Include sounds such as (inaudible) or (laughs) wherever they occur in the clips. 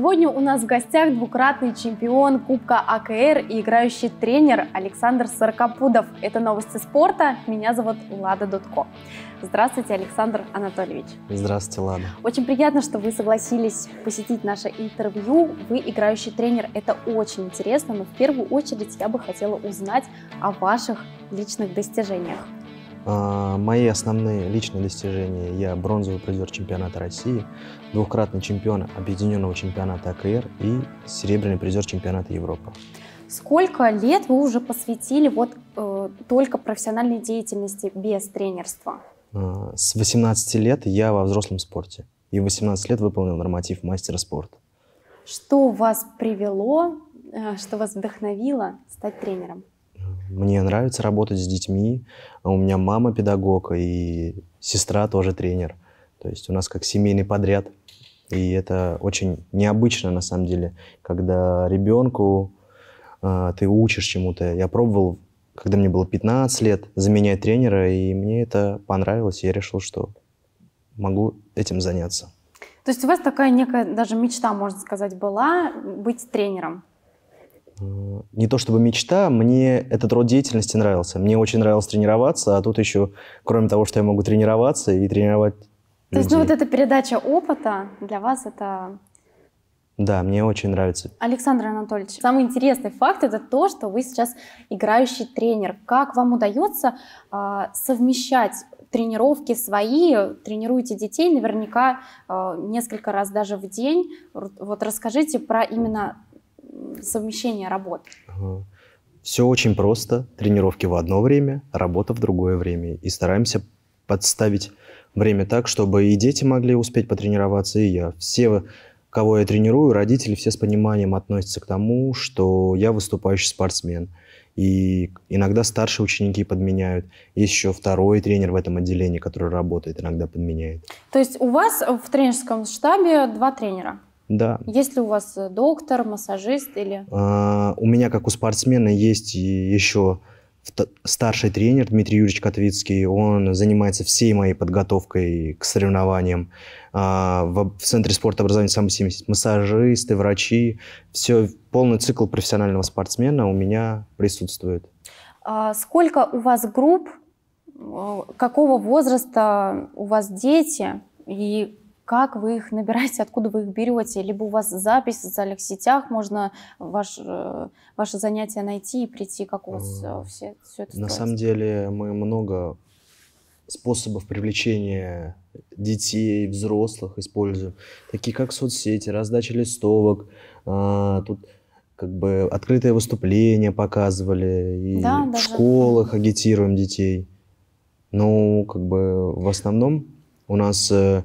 Сегодня у нас в гостях двукратный чемпион Кубка АКР и играющий тренер Александр Сорокопудов. Это новости спорта. Меня зовут Лада Дудко. Здравствуйте, Александр Анатольевич. Здравствуйте, Лада. Очень приятно, что вы согласились посетить наше интервью. Вы играющий тренер. Это очень интересно, но в первую очередь я бы хотела узнать о ваших личных достижениях. А, мои основные личные достижения. Я бронзовый призер чемпионата России, двухкратный чемпион объединенного чемпионата АКР и серебряный призер чемпионата Европы. Сколько лет вы уже посвятили вот э, только профессиональной деятельности без тренерства? А, с 18 лет я во взрослом спорте. И в 18 лет выполнил норматив мастера спорта. Что вас привело, э, что вас вдохновило стать тренером? Мне нравится работать с детьми. А у меня мама педагог и сестра тоже тренер. То есть у нас как семейный подряд. И это очень необычно на самом деле, когда ребенку э, ты учишь чему-то. Я пробовал, когда мне было 15 лет, заменять тренера, и мне это понравилось. Я решил, что могу этим заняться. То есть у вас такая некая даже мечта, можно сказать, была быть тренером? Э, не то чтобы мечта, мне этот род деятельности нравился. Мне очень нравилось тренироваться, а тут еще, кроме того, что я могу тренироваться и тренировать то людей. есть, ну вот эта передача опыта для вас это... Да, мне очень нравится. Александр Анатольевич, самый интересный факт это то, что вы сейчас играющий тренер. Как вам удается э, совмещать тренировки свои, тренируете детей наверняка э, несколько раз даже в день. Вот расскажите про именно совмещение работ? Все очень просто. Тренировки в одно время, работа в другое время. И стараемся подставить время так, чтобы и дети могли успеть потренироваться, и я. Все, кого я тренирую, родители все с пониманием относятся к тому, что я выступающий спортсмен. И иногда старшие ученики подменяют. Есть еще второй тренер в этом отделении, который работает, иногда подменяет. То есть у вас в тренерском штабе два тренера? Да. Есть ли у вас э, доктор, массажист или? А, у меня, как у спортсмена, есть еще старший тренер Дмитрий Юрьевич Котвицкий. Он занимается всей моей подготовкой к соревнованиям. А, в, в Центре спорта образования самосемьдесят массажисты, врачи. Все, полный цикл профессионального спортсмена у меня присутствует. А сколько у вас групп? Э, какого возраста у вас дети? И как вы их набираете, откуда вы их берете, либо у вас запись в социальных сетях, можно ваш, э, ваше занятие найти и прийти, как у вас а, все, все это На строится? самом деле мы много способов привлечения детей, взрослых используем, такие как соцсети, раздача листовок, а, тут как бы открытые выступления показывали, и да, в даже... школах агитируем детей. Ну, как бы в основном у нас э,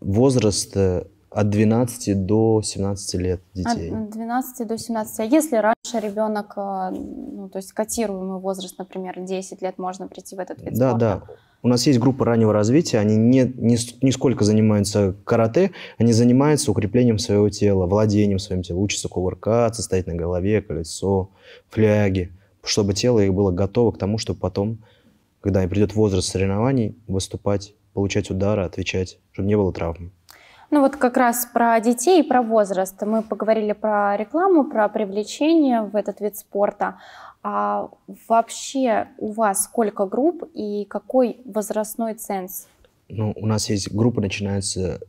возраст э, от 12 до 17 лет детей. От 12 до 17. А если раньше ребенок, э, ну, то есть котируемый возраст, например, 10 лет, можно прийти в этот вид да, спорта? Да, да. У нас есть группа раннего развития, они не, не, не сколько занимаются карате, они занимаются укреплением своего тела, владением своим телом, учатся кувыркаться, стоять на голове, колесо, фляги, чтобы тело их было готово к тому, чтобы потом, когда придет возраст соревнований, выступать получать удары, отвечать, чтобы не было травм. Ну вот как раз про детей и про возраст. Мы поговорили про рекламу, про привлечение в этот вид спорта. А вообще у вас сколько групп и какой возрастной ценз? Ну, у нас есть группа, начинается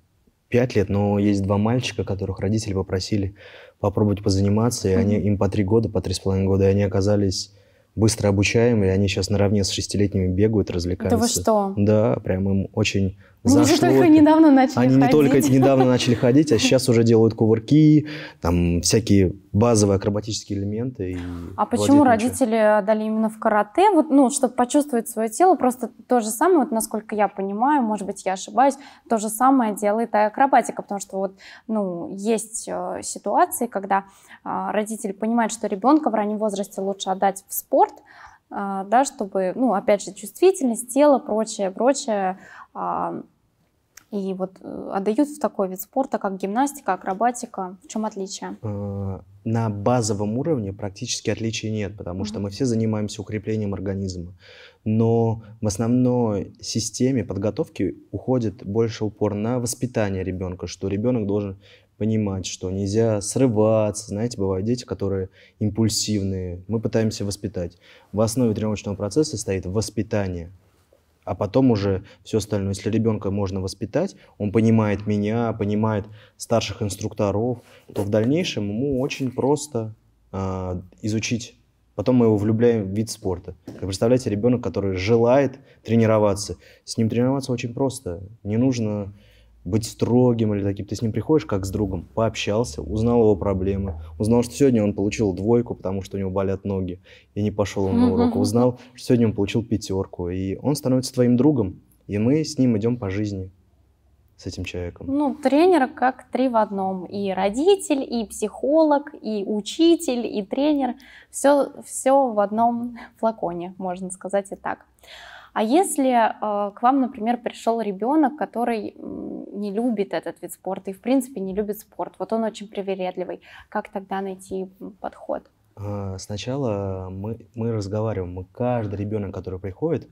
5 лет, но есть два мальчика, которых родители попросили попробовать позаниматься, и mm-hmm. они, им по 3 года, по 3,5 года, и они оказались быстро обучаем, и они сейчас наравне с шестилетними бегают, развлекаются. Да вы что? Да, прям им очень они ну, же только недавно начали Они ходить. не только (laughs) недавно начали ходить, а сейчас уже делают кувырки, там всякие базовые акробатические элементы. а почему родители ничего. дали именно в карате? Вот, ну, чтобы почувствовать свое тело, просто то же самое, вот, насколько я понимаю, может быть, я ошибаюсь, то же самое делает и акробатика, потому что вот, ну, есть э, ситуации, когда э, а, родители понимают, что ребенка в раннем возрасте лучше отдать в спорт, э, да, чтобы, ну, опять же, чувствительность тела, прочее, прочее, а, и вот э, отдают в такой вид спорта, как гимнастика, акробатика. В чем отличие? Э, на базовом уровне практически отличий нет, потому mm-hmm. что мы все занимаемся укреплением организма. Но в основной системе подготовки уходит больше упор на воспитание ребенка, что ребенок должен понимать, что нельзя срываться. Знаете, бывают дети, которые импульсивные. Мы пытаемся воспитать. В основе тренировочного процесса стоит воспитание – а потом уже все остальное. Если ребенка можно воспитать, он понимает меня, понимает старших инструкторов, то в дальнейшем ему очень просто э, изучить. Потом мы его влюбляем в вид спорта. представляете, ребенок, который желает тренироваться, с ним тренироваться очень просто. Не нужно быть строгим или таким. Ты с ним приходишь как с другом, пообщался, узнал его проблемы, узнал, что сегодня он получил двойку, потому что у него болят ноги, и не пошел он на урок, узнал, что сегодня он получил пятерку, и он становится твоим другом, и мы с ним идем по жизни с этим человеком? Ну, тренер как три в одном. И родитель, и психолог, и учитель, и тренер. Все, все в одном флаконе, можно сказать и так. А если э, к вам, например, пришел ребенок, который не любит этот вид спорта и, в принципе, не любит спорт, вот он очень привередливый, как тогда найти подход? А, сначала мы, мы разговариваем, мы каждый ребенок, который приходит,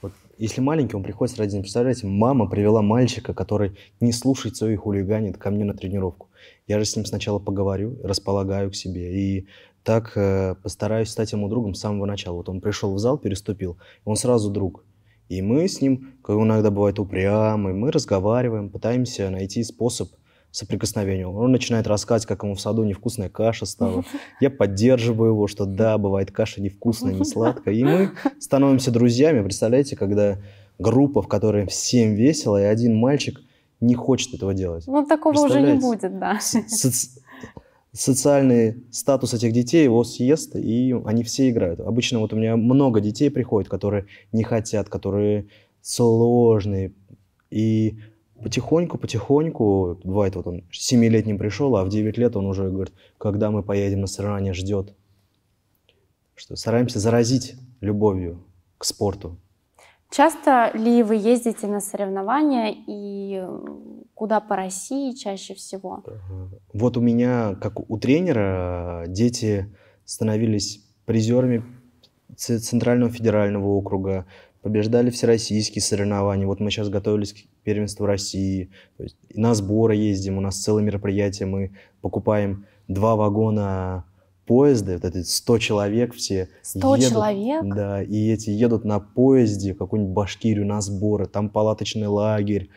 вот, если маленький, он приходит с родителями. Представляете, мама привела мальчика, который не слушает своих хулиганит ко мне на тренировку. Я же с ним сначала поговорю, располагаю к себе. И так э, постараюсь стать ему другом с самого начала. Вот он пришел в зал, переступил, он сразу друг. И мы с ним, как иногда бывает упрямый, мы разговариваем, пытаемся найти способ соприкосновения. Он начинает рассказывать, как ему в саду невкусная каша стала. (laughs) Я поддерживаю его, что да, бывает каша невкусная, не (laughs) сладкая. И мы становимся друзьями. Представляете, когда группа, в которой всем весело, и один мальчик не хочет этого делать. Ну, такого уже не будет, да социальный статус этих детей его съест, и они все играют. Обычно вот у меня много детей приходят, которые не хотят, которые сложные. И потихоньку, потихоньку, бывает, вот он 7-летним пришел, а в 9 лет он уже говорит, когда мы поедем на соревнования, ждет. Что стараемся заразить любовью к спорту. Часто ли вы ездите на соревнования и э, куда по России чаще всего? Э, вот у меня, как у тренера, э, дети становились призерами Центрального федерального округа, побеждали всероссийские соревнования. Вот мы сейчас готовились к первенству России. То есть на сборы ездим, у нас целое мероприятие, мы покупаем два вагона поезда, вот эти 100 человек все 100 едут, человек? Да, и эти едут на поезде в какую-нибудь Башкирию на сборы, там палаточный лагерь,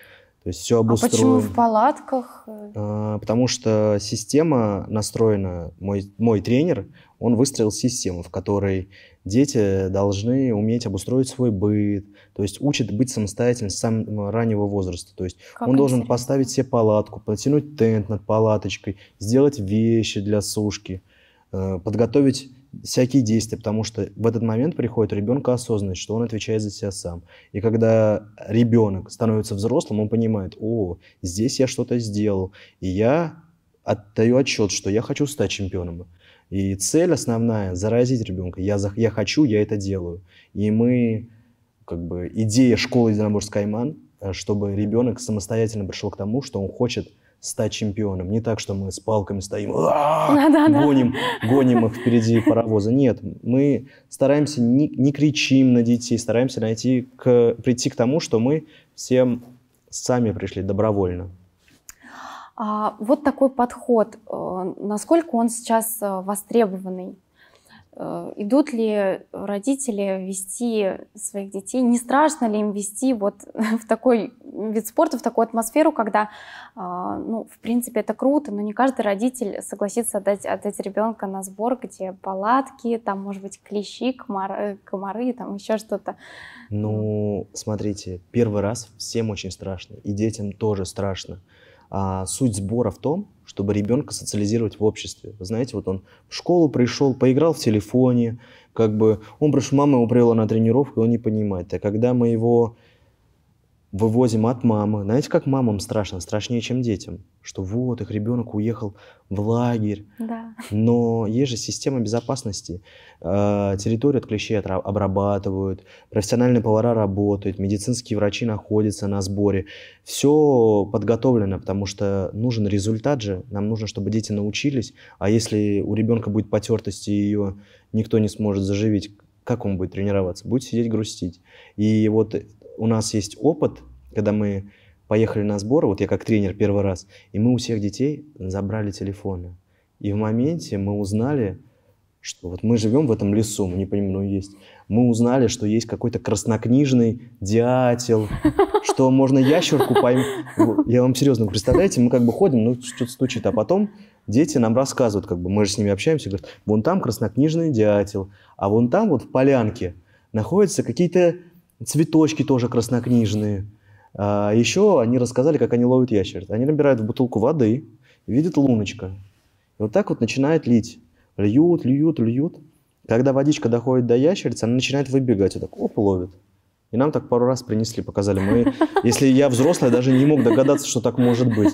то есть все а обустроено. А почему в палатках? А, потому что система настроена, мой, мой тренер, он выстроил систему, в которой дети должны уметь обустроить свой быт, то есть учат быть самостоятельным с самого раннего возраста. То есть как он интересно. должен поставить себе палатку, потянуть тент над палаточкой, сделать вещи для сушки – Э, подготовить всякие действия, потому что в этот момент приходит ребенка осознанность, что он отвечает за себя сам. И когда ребенок становится взрослым, он понимает, о, здесь я что-то сделал, и я отдаю отчет, что я хочу стать чемпионом. И цель основная – заразить ребенка. Я, за, я хочу, я это делаю. И мы, как бы, идея школы единоборств Кайман, э, чтобы ребенок самостоятельно пришел к тому, что он хочет – стать чемпионом. Не так, что мы с палками стоим, «А, (laughs) гоним, гоним их впереди паровоза. Нет, мы стараемся, не, не кричим на детей, стараемся найти к, прийти к тому, что мы всем сами пришли добровольно. А, вот такой подход. Э, насколько он сейчас э, востребованный? Э, идут ли родители вести своих детей, не страшно ли им вести вот (laughs) в такой вид спорта, в такую атмосферу, когда, а, ну, в принципе, это круто, но не каждый родитель согласится отдать, отдать ребенка на сбор, где палатки, там, может быть, клещи, комары, комары там еще что-то. Ну, смотрите, первый раз всем очень страшно, и детям тоже страшно. А суть сбора в том, чтобы ребенка социализировать в обществе. Вы знаете, вот он в школу пришел, поиграл в телефоне, как бы он пришел, мама его привела на тренировку, и он не понимает. А когда мы его вывозим от мамы. Знаете, как мамам страшно? Страшнее, чем детям. Что вот, их ребенок уехал в лагерь. Да. Но есть же система безопасности. Э, территорию от клещей обрабатывают, профессиональные повара работают, медицинские врачи находятся на сборе. Все подготовлено, потому что нужен результат же. Нам нужно, чтобы дети научились. А если у ребенка будет потертость и ее никто не сможет заживить, как он будет тренироваться? Будет сидеть грустить. И вот у нас есть опыт, когда мы поехали на сбор, вот я как тренер первый раз, и мы у всех детей забрали телефоны. И в моменте мы узнали, что вот мы живем в этом лесу, мы не понимаем, но ну, есть. Мы узнали, что есть какой-то краснокнижный дятел, что можно ящерку поймать. Я вам серьезно, представляете, мы как бы ходим, ну что-то стучит, а потом дети нам рассказывают, как бы мы же с ними общаемся, говорят, вон там краснокнижный дятел, а вон там вот в полянке находятся какие-то цветочки тоже краснокнижные. А еще они рассказали, как они ловят ящериц. Они набирают в бутылку воды, видят луночка. И вот так вот начинает лить. Льют, льют, льют. Когда водичка доходит до ящерицы, она начинает выбегать. И так, оп, ловит. И нам так пару раз принесли, показали. Мы, если я взрослый, даже не мог догадаться, что так может быть.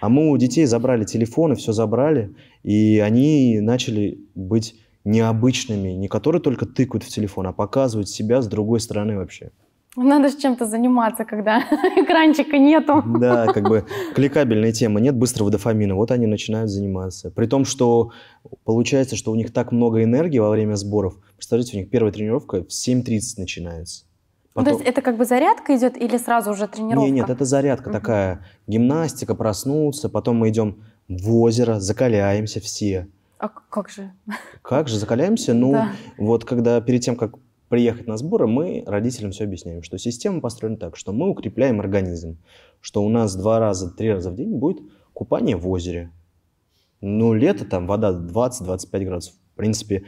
А мы у детей забрали телефоны, все забрали, и они начали быть необычными, не которые только тыкают в телефон, а показывают себя с другой стороны вообще. Надо с чем-то заниматься, когда (laughs) экранчика нету. Да, (laughs) как бы кликабельная тема, нет быстрого дофамина, вот они начинают заниматься. При том, что получается, что у них так много энергии во время сборов. Представляете, у них первая тренировка в 7.30 начинается. Потом... Ну, то есть это как бы зарядка идет или сразу уже тренировка? Нет, нет, это зарядка такая. Гимнастика, проснуться, потом мы идем в озеро, закаляемся все. А как же? (laughs) Как же, закаляемся. Ну, да. вот когда перед тем, как приехать на сборы, мы родителям все объясняем, что система построена так, что мы укрепляем организм, что у нас два раза, три раза в день будет купание в озере. Ну, лето там вода 20-25 градусов. В принципе,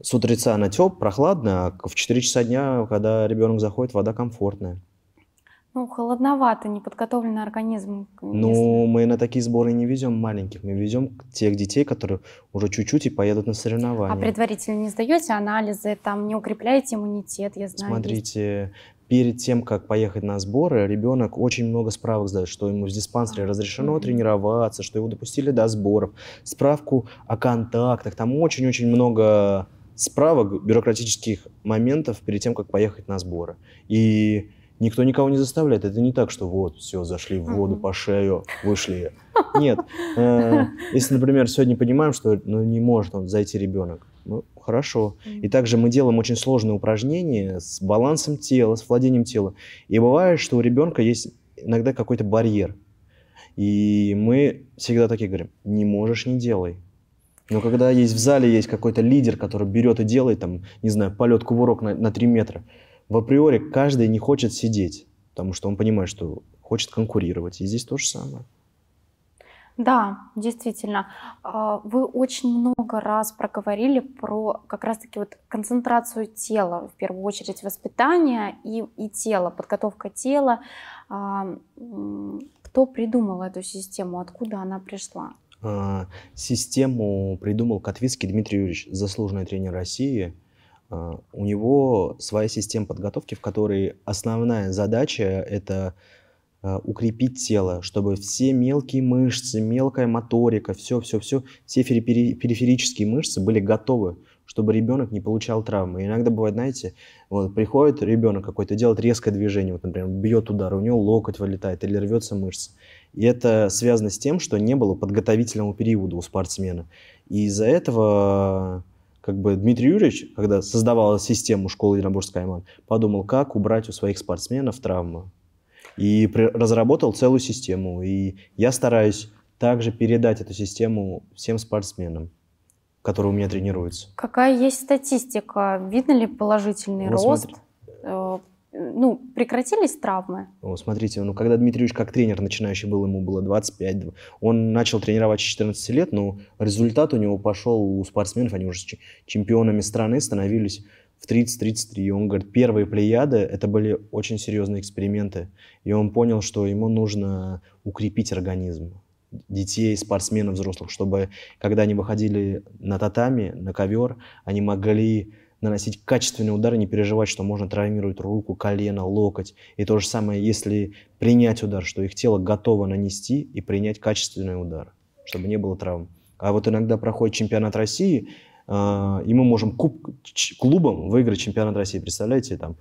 с утреца она теп, прохладная, а в 4 часа дня, когда ребенок заходит, вода комфортная. Ну, холодновато, неподготовленный организм. Ну, если... мы на такие сборы не везем маленьких, мы везем тех детей, которые уже чуть-чуть и поедут на соревнования. А предварительно не сдаете анализы, там не укрепляете иммунитет, я знаю. Смотрите, есть... перед тем, как поехать на сборы, ребенок очень много справок сдает, что ему в диспансере а, разрешено угу. тренироваться, что его допустили до сборов, справку о контактах, там очень-очень много справок, бюрократических моментов перед тем, как поехать на сборы. И Никто никого не заставляет. Это не так, что вот, все, зашли в воду по шею, вышли. Нет. Э, если, например, сегодня понимаем, что ну, не может он зайти ребенок, ну, хорошо. И также мы делаем очень сложные упражнения с балансом тела, с владением тела. И бывает, что у ребенка есть иногда какой-то барьер. И мы всегда такие говорим, не можешь, не делай. Но когда есть в зале есть какой-то лидер, который берет и делает, там, не знаю, полет кувырок на, на 3 метра, в априори каждый не хочет сидеть, потому что он понимает, что хочет конкурировать. И здесь то же самое. Да, действительно. А, вы очень много раз проговорили про как раз-таки вот концентрацию тела, в первую очередь воспитание и, и тело, подготовка тела. А, кто придумал эту систему, откуда она пришла? А, систему придумал Котвицкий Дмитрий Юрьевич, заслуженный тренер России – а, у него своя система подготовки, в которой основная задача это а, укрепить тело, чтобы все мелкие мышцы, мелкая моторика, все, все, все, все периферические мышцы были готовы, чтобы ребенок не получал травмы. иногда бывает, знаете, вот приходит ребенок какой-то, делает резкое движение, вот, например, бьет удар, у него локоть вылетает или рвется мышца. И это связано с тем, что не было подготовительного периода у спортсмена. И из-за этого как бы Дмитрий Юрьевич, когда создавал систему школы единоборств Кайман, подумал, как убрать у своих спортсменов травмы. И при, разработал целую систему. И я стараюсь также передать эту систему всем спортсменам, которые у меня тренируются. Какая есть статистика? Видно ли положительный вот рост? Смотри э, ну, прекратились травмы? О, смотрите, ну, когда Дмитриевич как тренер начинающий был, ему было 25, он начал тренировать с 14 лет, но результат у него пошел у спортсменов, они уже чемпионами страны становились в 30-33. Он говорит, первые плеяды, это были очень серьезные эксперименты, и он понял, что ему нужно укрепить организм детей, спортсменов, взрослых, чтобы когда они выходили на татами, на ковер, они могли наносить качественные удары, не переживать, что можно травмировать руку, колено, локоть. И то же самое, если принять удар, что их тело готово нанести и принять качественный удар, чтобы не было травм. А вот иногда проходит чемпионат России, а, и мы можем куб, клубом выиграть чемпионат России. Представляете, там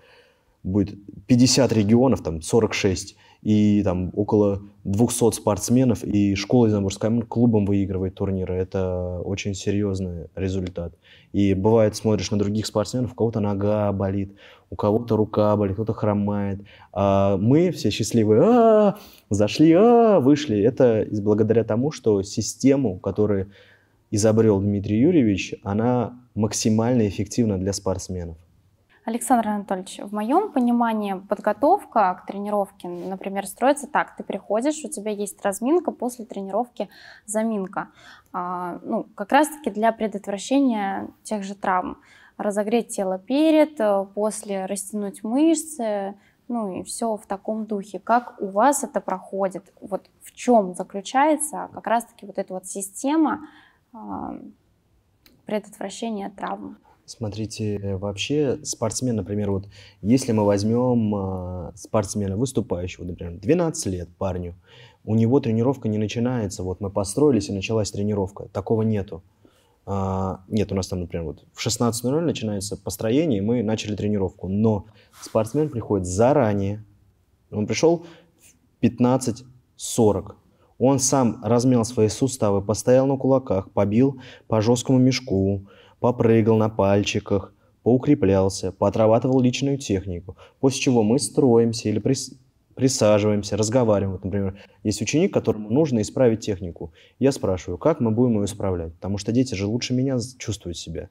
будет 50 регионов, там 46, и там около 200 спортсменов, и школа из Амурская клубом выигрывает турниры. Это очень серьезный результат. И бывает, смотришь на других спортсменов, у кого-то нога болит, у кого-то рука болит, кто-то хромает. А мы все счастливые, а -а -а, зашли, а -а -а, вышли. Это благодаря тому, что систему, которую изобрел Дмитрий Юрьевич, она максимально эффективна для спортсменов. Александр Анатольевич, в моем понимании подготовка к тренировке, например, строится так. Ты приходишь, у тебя есть разминка, после тренировки заминка. А, ну, как раз-таки для предотвращения тех же травм. Разогреть тело перед, после растянуть мышцы, ну и все в таком духе. Как у вас это проходит? Вот в чем заключается как раз-таки вот эта вот система а, предотвращения травм? Смотрите, э, вообще спортсмен, например, вот если мы возьмем а, спортсмена выступающего, например, 12 лет парню, у него тренировка не начинается, вот мы построились и началась тренировка, такого нету. А, нет, у нас там, например, вот в 16.00 начинается построение, и мы начали тренировку, но спортсмен приходит заранее, он пришел в 15.40, он сам размял свои суставы, постоял на кулаках, побил по жесткому мешку, попрыгал на пальчиках, поукреплялся, поотрабатывал личную технику, после чего мы строимся или прис... присаживаемся, разговариваем. Вот, например, есть ученик, которому нужно исправить технику. Я спрашиваю, как мы будем ее исправлять? Потому что дети же лучше меня чувствуют себя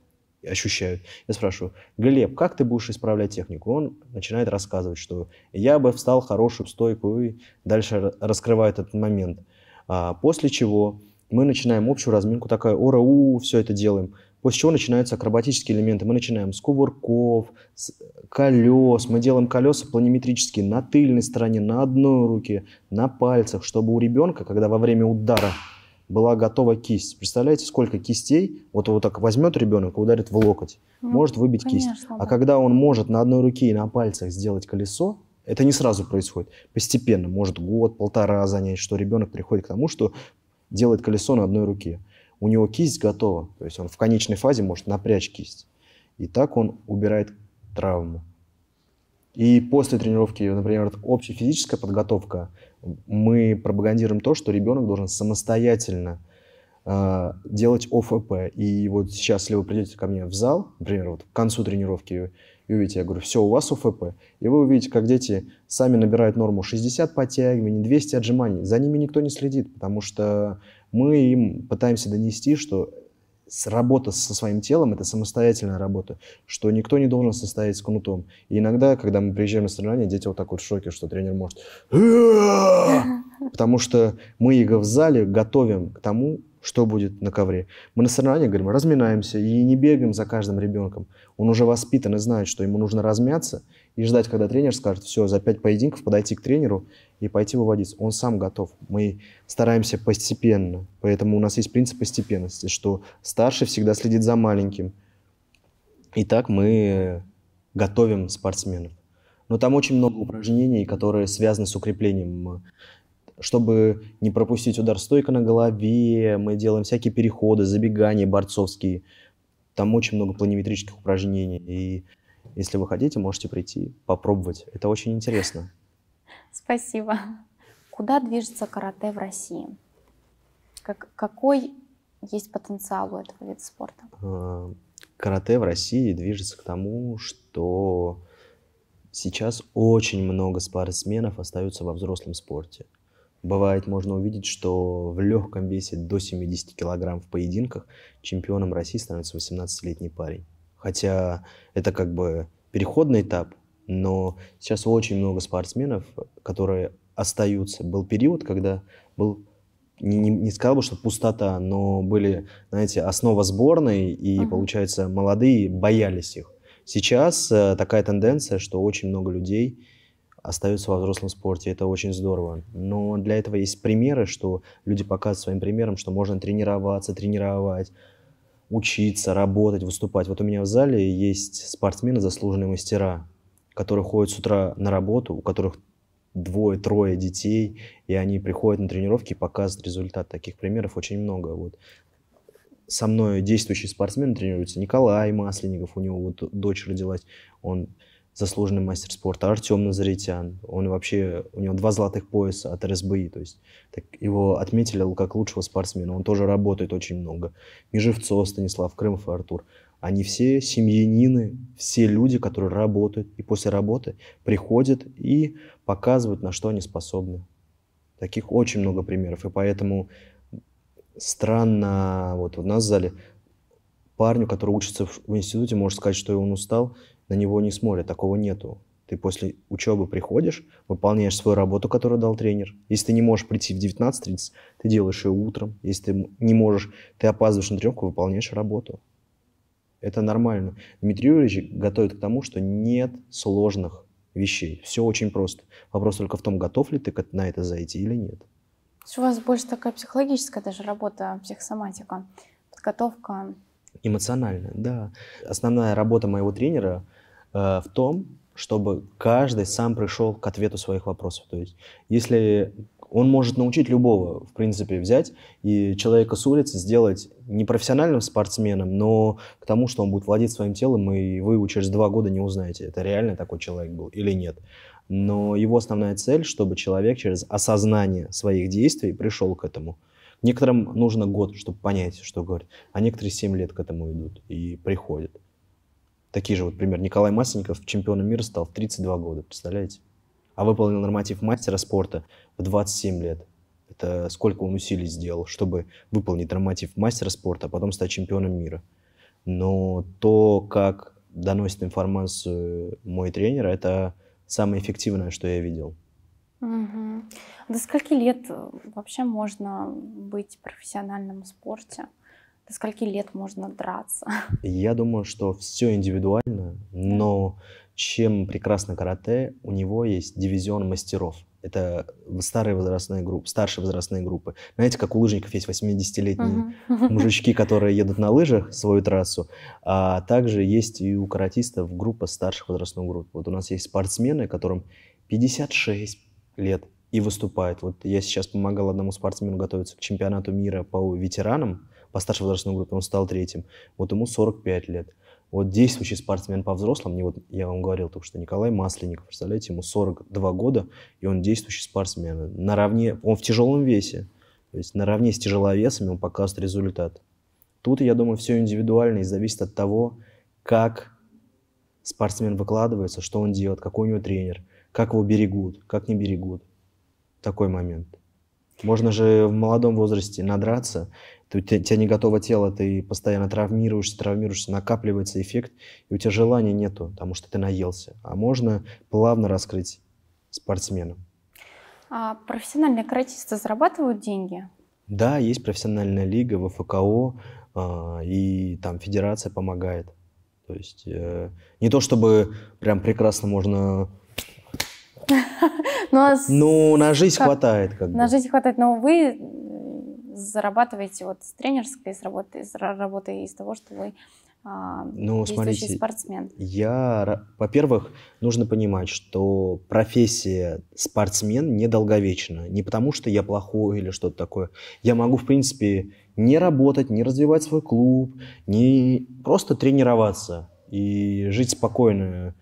ощущают. Я спрашиваю, Глеб, как ты будешь исправлять технику? Он начинает рассказывать, что я бы встал хорошую стойку и дальше раскрывает этот момент. А, после чего мы начинаем общую разминку, такая ора у все это делаем. После чего начинаются акробатические элементы. Мы начинаем с кувырков, с колес. Мы делаем колеса планиметрические на тыльной стороне, на одной руке, на пальцах, чтобы у ребенка, когда во время удара была готова кисть. Представляете, сколько кистей, вот вот так возьмет ребенок и ударит в локоть, ну, может выбить конечно, кисть. А да. А когда он может на одной руке и на пальцах сделать колесо, это не сразу происходит, постепенно, может год, полтора занять, что ребенок приходит к тому, что делает колесо на одной руке у него кисть готова, то есть он в конечной фазе может напрячь кисть. И так он убирает травму. И после тренировки, например, общая физическая подготовка, мы пропагандируем то, что ребенок должен самостоятельно э, делать ОФП. И вот сейчас, если вы придете ко мне в зал, например, вот к концу тренировки, и увидите, я говорю, все, у вас УФП. И вы увидите, как дети сами набирают норму 60 подтягиваний, 200 отжиманий. За ними никто не следит, потому что мы им пытаемся донести, что работа со своим телом – это самостоятельная работа, что никто не должен состоять с кнутом. И иногда, когда мы приезжаем на соревнования, дети вот так вот в шоке, что тренер может... (laughs) Потому что мы их в зале готовим к тому, что будет на ковре? Мы на соревнованиях говорим, разминаемся и не бегаем за каждым ребенком. Он уже воспитан и знает, что ему нужно размяться и ждать, когда тренер скажет, все, за пять поединков подойти к тренеру и пойти выводить". Он сам готов. Мы стараемся постепенно. Поэтому у нас есть принцип постепенности, что старший всегда следит за маленьким. И так мы готовим спортсменов. Но там очень много упражнений, которые связаны с укреплением чтобы не пропустить удар стойка на голове, мы делаем всякие переходы, забегания борцовские. Там очень много планиметрических упражнений. И если вы хотите, можете прийти, попробовать. Это очень интересно. Спасибо. Куда движется карате в России? Как, какой есть потенциал у этого вида спорта? А, карате в России движется к тому, что сейчас очень много спортсменов остаются во взрослом спорте. Бывает, можно увидеть, что в легком весе до 70 кг в поединках чемпионом России становится 18-летний парень. Хотя это как бы переходный этап, но сейчас очень много спортсменов, которые остаются. Был период, когда был не, не, не сказал бы, что пустота, но были, знаете, основа сборной, и, uh-huh. получается, молодые боялись их. Сейчас э, такая тенденция, что очень много людей остаются в взрослом спорте. Это очень здорово. Но для этого есть примеры, что люди показывают своим примером, что можно тренироваться, тренировать, учиться, работать, выступать. Вот у меня в зале есть спортсмены, заслуженные мастера, которые ходят с утра на работу, у которых двое-трое детей, и они приходят на тренировки и показывают результат. Таких примеров очень много. Вот. Со мной действующий спортсмен тренируется Николай Масленников, у него вот дочь родилась, он заслуженный мастер спорта, Артем Назаритян. Он вообще, у него два золотых пояса от РСБИ, то есть так его отметили как лучшего спортсмена. Он тоже работает очень много. Межевцов, Станислав Крымов и Артур. Они все семьянины, все люди, которые работают и после работы приходят и показывают, на что они способны. Таких очень много примеров. И поэтому странно, вот у нас в зале парню, который учится в институте, может сказать, что он устал, на него не смотрят, такого нету. Ты после учебы приходишь, выполняешь свою работу, которую дал тренер. Если ты не можешь прийти в 19.30, ты делаешь ее утром. Если ты не можешь, ты опаздываешь на тренировку, выполняешь работу. Это нормально. Дмитрий Юрьевич готовит к тому, что нет сложных вещей. Все очень просто. Вопрос только в том, готов ли ты на это зайти или нет. У вас больше такая психологическая даже работа, психосоматика, подготовка. Эмоциональная, да. Основная работа моего тренера Э, в том, чтобы каждый сам пришел к ответу своих вопросов. То есть, если он может научить любого, в принципе, взять и человека с улицы сделать не профессиональным спортсменом, но к тому, что он будет владеть своим телом, и вы его через два года не узнаете, это реально такой человек был или нет. Но его основная цель, чтобы человек через осознание своих действий пришел к этому. Некоторым нужно год, чтобы понять, что говорит, а некоторые 7 лет к этому идут и приходят. Такие же, вот, пример, Николай Масленников чемпионом мира стал в 32 года, представляете? А выполнил норматив мастера спорта в 27 лет. Это сколько он усилий сделал, чтобы выполнить норматив мастера спорта, а потом стать чемпионом мира. Но то, как доносит информацию мой тренер, это самое эффективное, что я видел. Угу. До скольки лет э, вообще можно быть в профессиональном спорте? До скольки лет можно драться? Я думаю, что все индивидуально, но чем прекрасно карате, у него есть дивизион мастеров. Это старые возрастные группы, старшие возрастные группы. Знаете, как у лыжников есть 80-летние uh мужички, которые едут на лыжах свою трассу, а также есть и у каратистов группа старших возрастных групп. Вот у нас есть спортсмены, которым 56 лет и выступают. Вот я сейчас помогал одному спортсмену готовиться к чемпионату мира по ветеранам, по старшей возрастной группе, он стал третьим. Вот ему 45 лет. Вот действующий спортсмен по взрослым, не вот я вам говорил только что, Николай Масленников, представляете, ему 42 года, и он действующий спортсмен. Наравне, он в тяжелом весе, то есть наравне с тяжеловесами он показывает результат. Тут, я думаю, все индивидуально и зависит от того, как спортсмен выкладывается, что он делает, какой у него тренер, как его берегут, как не берегут. Такой момент. Можно же в молодом возрасте надраться, ты, у тебя не готово тело, ты постоянно травмируешься, травмируешься, накапливается эффект, и у тебя желания нету, потому что ты наелся. А можно плавно раскрыть спортсмена. А профессиональные каратисты зарабатывают деньги? Да, есть профессиональная лига, ВФКО, а, и там федерация помогает. То есть э, не то, чтобы прям прекрасно можно ну, а ну, на жизнь хватает. На жизнь хватает, но вы э, зарабатываете вот с тренерской, с работы, с работы из того, что вы а, ну, смотрите, спортсмен. Я, во-первых, нужно понимать, что профессия спортсмен недолговечна. Не потому, что я плохой или что-то такое. Я могу, в принципе, не работать, не развивать свой клуб, не просто тренироваться и жить спокойно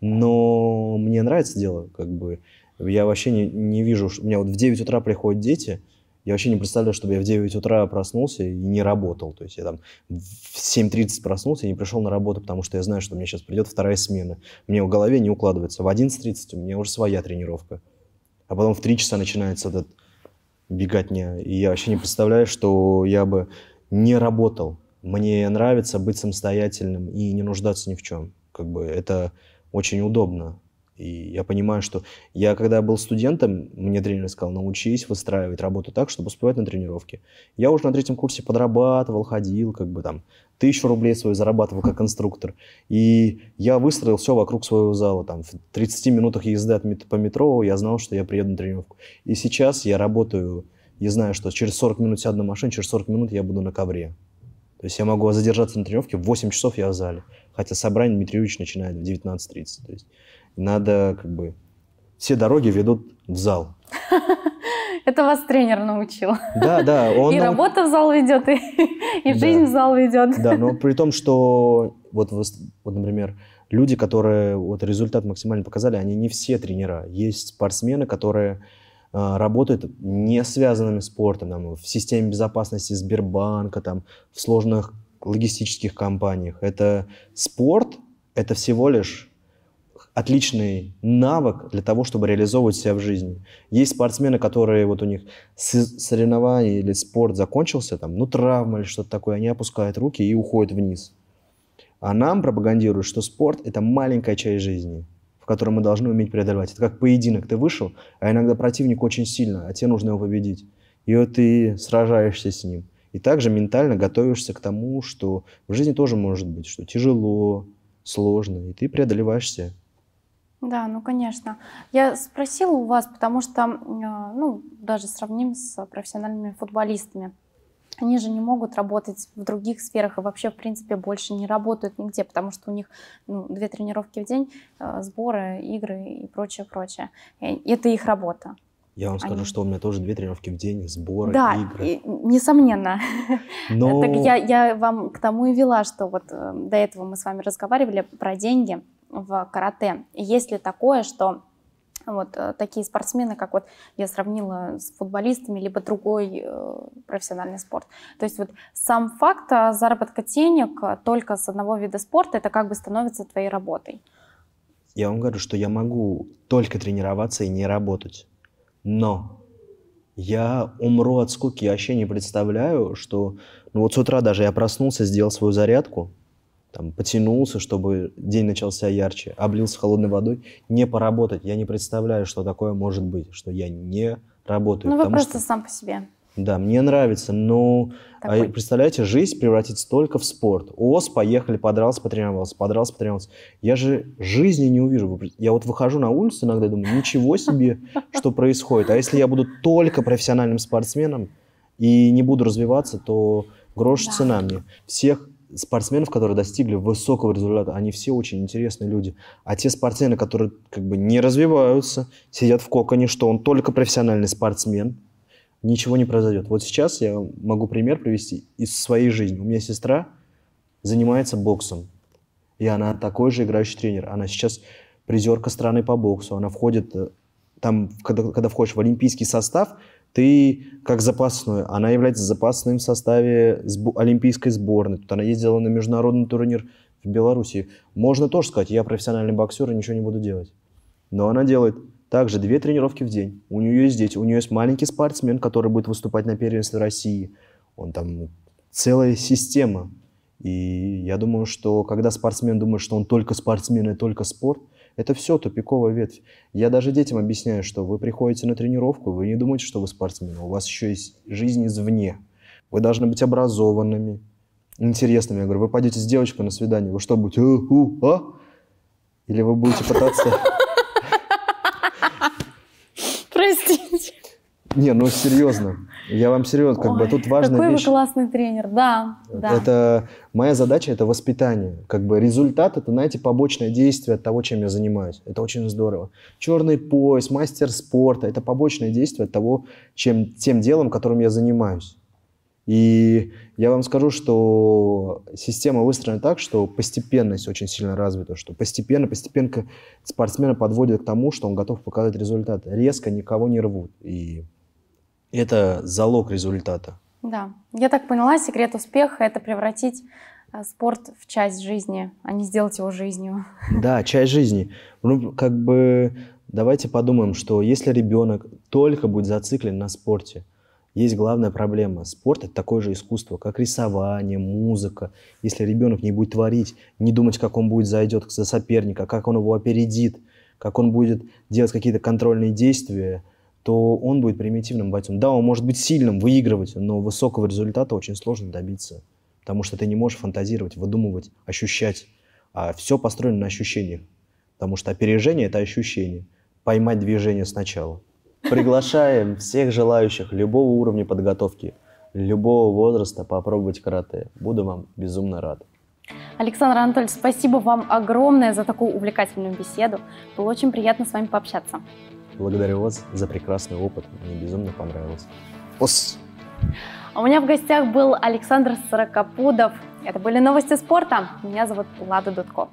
но мне нравится дело, как бы. Я вообще не, не вижу, у меня вот в 9 утра приходят дети, я вообще не представляю, чтобы я в 9 утра проснулся и не работал. То есть я там в 7.30 проснулся и не пришел на работу, потому что я знаю, что мне сейчас придет вторая смена. Мне в голове не укладывается. В 11.30 у меня уже своя тренировка. А потом в 3 часа начинается этот беготня. И я вообще не представляю, что я бы не работал. Мне нравится быть самостоятельным и не нуждаться ни в чем. Как бы это очень удобно. И я понимаю, что я, когда был студентом, мне тренер сказал, научись выстраивать работу так, чтобы успевать на тренировки. Я уже на третьем курсе подрабатывал, ходил, как бы там, тысячу рублей свою зарабатывал как конструктор. И я выстроил все вокруг своего зала. Там, в 30 минутах езды от мет- по метро я знал, что я приеду на тренировку. И сейчас я работаю, я знаю, что через 40 минут сяду на машину, через 40 минут я буду на ковре. То есть я могу задержаться на тренировке, в 8 часов я в зале. Хотя собрание Дмитриевич начинает в 19.30. То есть надо как бы... Все дороги ведут в зал. (laughs) Это вас тренер научил. Да, да. Он и нау... работа в зал ведет, и, (laughs) и да. жизнь в зал ведет. Да, но при том, что вот, вот, например, люди, которые вот результат максимально показали, они не все тренера. Есть спортсмены, которые а, работают не связанными спортом, там, в системе безопасности Сбербанка, там, в сложных логистических компаниях. Это спорт, это всего лишь отличный навык для того, чтобы реализовывать себя в жизни. Есть спортсмены, которые вот у них соревнование или спорт закончился, там, ну, травма или что-то такое, они опускают руки и уходят вниз. А нам пропагандируют, что спорт – это маленькая часть жизни – который мы должны уметь преодолевать. Это как поединок. Ты вышел, а иногда противник очень сильно, а тебе нужно его победить. И вот ты сражаешься с ним. И также ментально готовишься к тому, что в жизни тоже может быть, что тяжело, сложно, и ты преодолеваешься. Да, ну конечно. Я спросила у вас, потому что, э, ну, даже сравним с профессиональными футболистами они же не могут работать в других сферах и вообще, в принципе, больше не работают нигде, потому что у них ну, две тренировки в день, э, сборы, игры и прочее, прочее. И э, это их работа. Я вам они... скажу, что у меня тоже две тренировки в день, сборы, да, игры. Да. несомненно. Но... (laughs) так я, я вам к тому и вела, что вот э, до этого мы с вами разговаривали про деньги в карате. Есть ли такое, что вот э, такие спортсмены, как вот я сравнила с футболистами, либо другой э, профессиональный спорт. То есть вот сам факт э, заработка денег только с одного вида спорта, это как бы становится твоей работой. Я вам говорю, что я могу только тренироваться и не работать. Но я умру от скуки. Я вообще не представляю, что... Ну вот с утра даже я проснулся, сделал свою зарядку, там, потянулся, чтобы день начался ярче, облился холодной водой, не поработать. Я не представляю, что такое может быть, что я не работаю. Ну, вы просто что... сам по себе. Да, мне нравится, но Такой. А, представляете, жизнь превратится только в спорт. Ос, поехали, подрался, потренировался, подрался, потренировался. Я же жизни не увижу. Я вот выхожу на улицу иногда и думаю, ничего себе, (laughs) что происходит. А если я буду только профессиональным спортсменом и не буду развиваться, то грош цена мне. Всех спортсменов, которые достигли высокого результата, они все очень интересные люди. А те спортсмены, которые как бы не развиваются, сидят в коконе, что он только профессиональный спортсмен, ничего не произойдет. Вот сейчас я могу пример привести из своей жизни. У меня сестра занимается боксом, и она такой же играющий тренер. Она сейчас призерка страны по боксу, она входит э, там, когда, когда входишь в олимпийский состав – ты как запасную. Она является запасным в составе олимпийской сборной. Тут она ездила на международный турнир в Беларуси. Можно тоже сказать, я профессиональный боксер и ничего не буду делать. Но она делает также две тренировки в день. У нее есть дети, у нее есть маленький спортсмен, который будет выступать на первенстве России. Он там целая система. И я думаю, что когда спортсмен думает, что он только спортсмен и только спорт, это все тупиковая ветвь. Я даже детям объясняю, что вы приходите на тренировку, вы не думаете, что вы спортсмены, а у вас еще есть жизнь извне. Вы должны быть образованными, интересными. Я говорю, вы пойдете с девочкой на свидание, вы что будете? «Э, а? Или вы будете пытаться... (laughs) Не, ну серьезно. Я вам серьезно, как Ой, бы тут важно. Какой вещь. вы классный тренер, да, да. Это моя задача, это воспитание. Как бы результат это, знаете, побочное действие от того, чем я занимаюсь. Это очень здорово. Черный пояс, мастер спорта, это побочное действие от того, чем тем делом, которым я занимаюсь. И я вам скажу, что система выстроена так, что постепенность очень сильно развита, что постепенно, постепенно спортсмена подводят к тому, что он готов показать результат. Резко никого не рвут. И это залог результата. Да. Я так поняла, секрет успеха – это превратить э, спорт в часть жизни, а не сделать его жизнью. (laughs) Да, часть жизни. Ну, как бы давайте подумаем, что если ребенок только будет зациклен на спорте, есть главная проблема. Спорт – это такое же искусство, как рисование, музыка. Если ребенок не будет творить, не думать, как он будет зайдет за соперника, как он его опередит, как он будет делать какие-то контрольные действия – то он будет примитивным бойцом. Да, он может быть сильным, выигрывать, но высокого результата очень сложно добиться, потому что ты не можешь фантазировать, выдумывать, ощущать. А все построено на ощущениях, потому что опережение – это ощущение. Поймать движение сначала. Приглашаем всех желающих любого уровня подготовки, любого возраста попробовать карате. Буду вам безумно рад. Александр Анатольевич, спасибо вам огромное за такую увлекательную беседу. Было очень приятно с вами пообщаться. Благодарю вас за прекрасный опыт. Мне безумно понравилось. Ос. У меня в гостях был Александр Сорокопудов. Это были новости спорта. Меня зовут Лада Дудко.